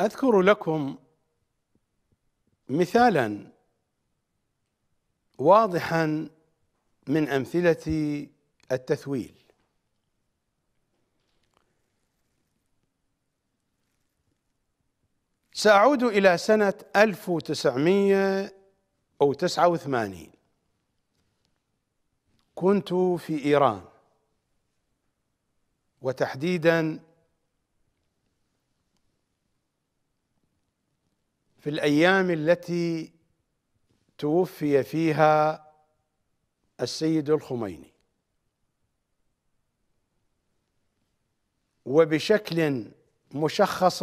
اذكر لكم مثالا واضحا من امثله التثويل ساعود الى سنه 1989 كنت في ايران وتحديدا في الايام التي توفي فيها السيد الخميني وبشكل مشخص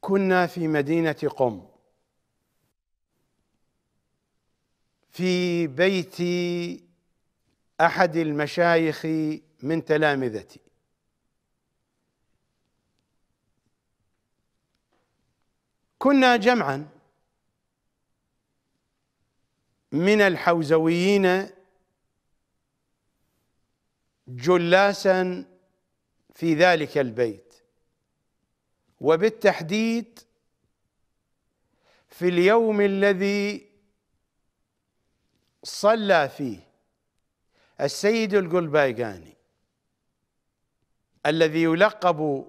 كنا في مدينه قم في بيت احد المشايخ من تلامذتي كنا جمعا من الحوزويين جلاسا في ذلك البيت وبالتحديد في اليوم الذي صلى فيه السيد القلبايقاني الذي يلقب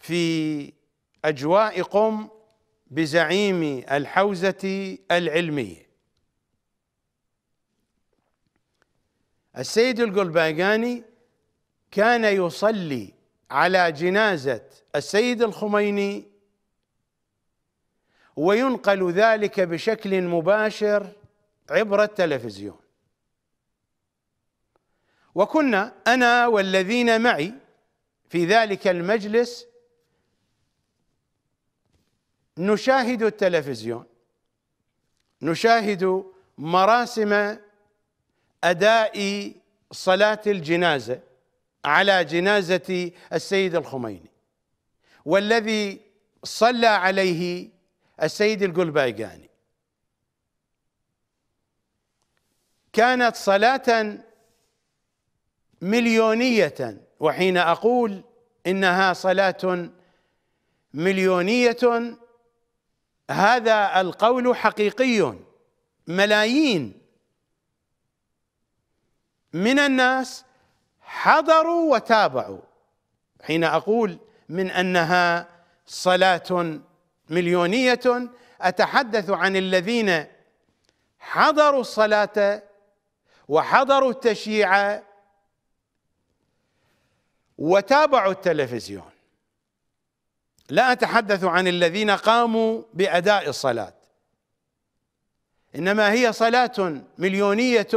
في اجواء قم بزعيم الحوزه العلميه السيد القلباقاني كان يصلي على جنازه السيد الخميني وينقل ذلك بشكل مباشر عبر التلفزيون وكنا انا والذين معي في ذلك المجلس نشاهد التلفزيون نشاهد مراسم اداء صلاه الجنازه على جنازه السيد الخميني والذي صلى عليه السيد القلبايقاني كانت صلاه مليونيه وحين اقول انها صلاه مليونيه هذا القول حقيقي ملايين من الناس حضروا وتابعوا حين اقول من انها صلاه مليونيه اتحدث عن الذين حضروا الصلاه وحضروا التشييع وتابعوا التلفزيون لا أتحدث عن الذين قاموا بأداء الصلاة إنما هي صلاة مليونية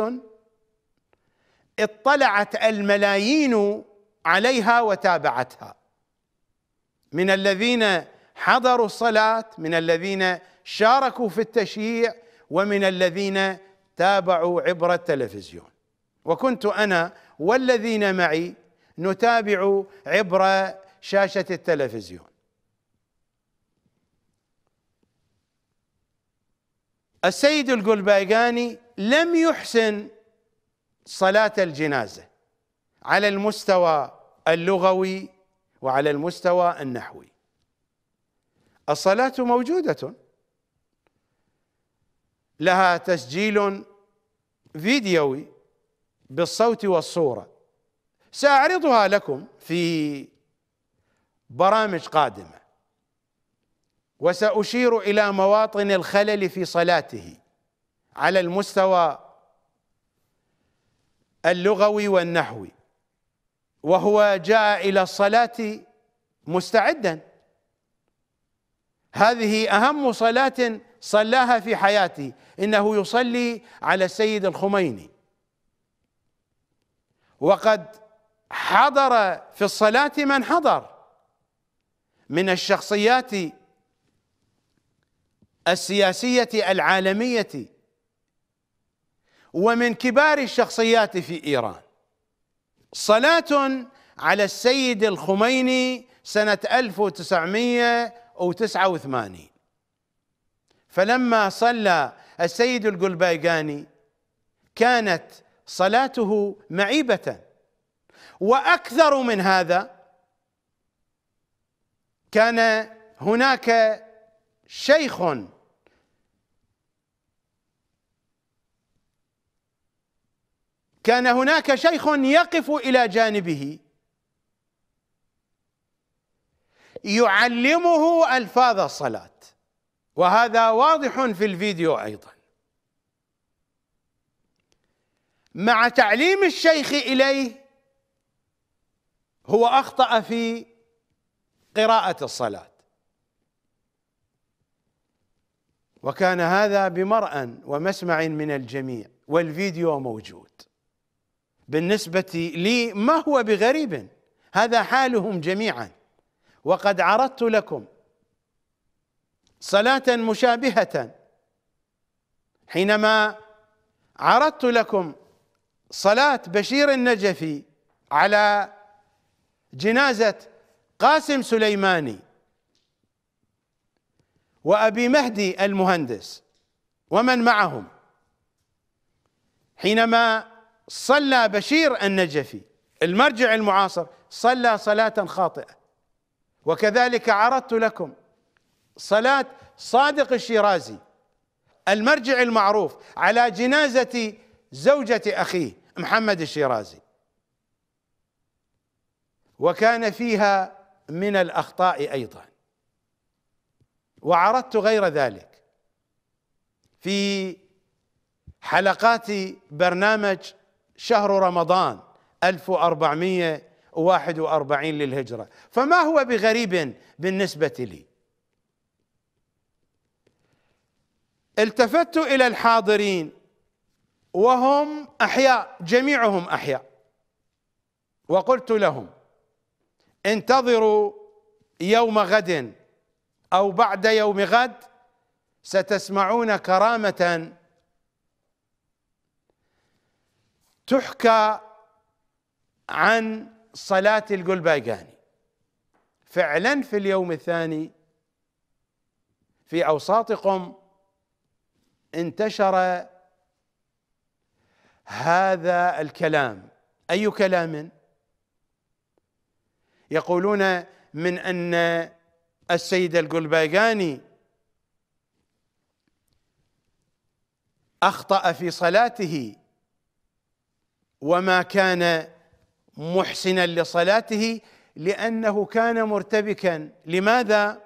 اطلعت الملايين عليها وتابعتها من الذين حضروا الصلاة من الذين شاركوا في التشييع ومن الذين تابعوا عبر التلفزيون وكنت أنا والذين معي نتابع عبر شاشة التلفزيون السيد القلبايقاني لم يحسن صلاة الجنازة على المستوى اللغوي وعلى المستوى النحوي الصلاة موجودة لها تسجيل فيديوي بالصوت والصورة سأعرضها لكم في برامج قادمة وساشير الى مواطن الخلل في صلاته على المستوى اللغوي والنحوي وهو جاء الى الصلاه مستعدا هذه اهم صلاه صلاها في حياته انه يصلي على السيد الخميني وقد حضر في الصلاه من حضر من الشخصيات السياسيه العالميه ومن كبار الشخصيات في ايران صلاه على السيد الخميني سنه 1989 فلما صلى السيد القلبايقاني كانت صلاته معيبه واكثر من هذا كان هناك شيخ كان هناك شيخ يقف الى جانبه يعلمه الفاظ الصلاه وهذا واضح في الفيديو ايضا مع تعليم الشيخ اليه هو اخطا في قراءه الصلاه وكان هذا بمرأ ومسمع من الجميع والفيديو موجود بالنسبة لي ما هو بغريب هذا حالهم جميعا وقد عرضت لكم صلاة مشابهة حينما عرضت لكم صلاة بشير النجفي على جنازة قاسم سليماني وأبي مهدي المهندس ومن معهم حينما صلى بشير النجفي المرجع المعاصر صلى صلاة خاطئة وكذلك عرضت لكم صلاة صادق الشيرازي المرجع المعروف على جنازة زوجة أخيه محمد الشيرازي وكان فيها من الأخطاء أيضا وعرضت غير ذلك في حلقات برنامج شهر رمضان 1441 للهجرة فما هو بغريب بالنسبة لي التفت إلى الحاضرين وهم أحياء جميعهم أحياء وقلت لهم انتظروا يوم غد أو بعد يوم غد ستسمعون كرامة تحكى عن صلاة القلبايقاني فعلا في اليوم الثاني في أوساط قم انتشر هذا الكلام أي كلام يقولون من أن السيد القلبايقاني أخطأ في صلاته وما كان محسنا لصلاته لانه كان مرتبكا لماذا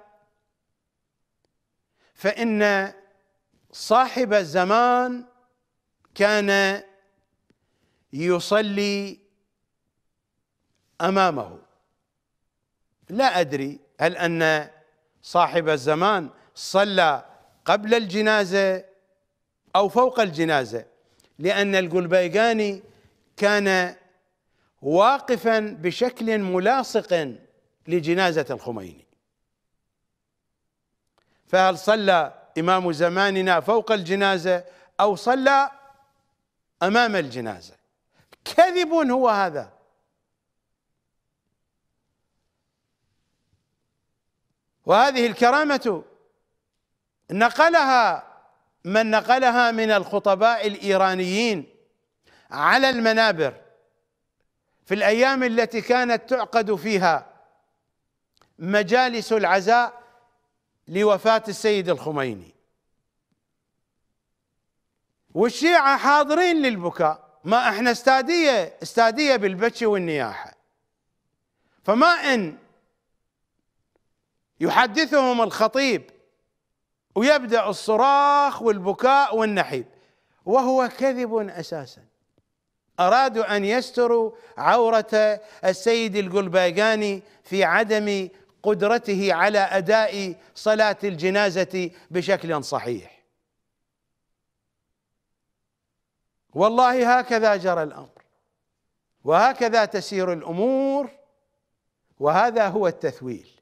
فان صاحب الزمان كان يصلي امامه لا ادري هل ان صاحب الزمان صلى قبل الجنازه او فوق الجنازه لان القلبيقاني كان واقفا بشكل ملاصق لجنازه الخميني فهل صلى امام زماننا فوق الجنازه او صلى امام الجنازه كذب هو هذا وهذه الكرامه نقلها من نقلها من الخطباء الايرانيين على المنابر في الايام التي كانت تعقد فيها مجالس العزاء لوفاه السيد الخميني والشيعه حاضرين للبكاء ما احنا استاديه استاديه بالبكي والنياحه فما ان يحدثهم الخطيب ويبدا الصراخ والبكاء والنحيب وهو كذب اساسا أرادوا أن يستروا عورة السيد القلباجاني في عدم قدرته على أداء صلاة الجنازة بشكل صحيح والله هكذا جرى الأمر وهكذا تسير الأمور وهذا هو التثويل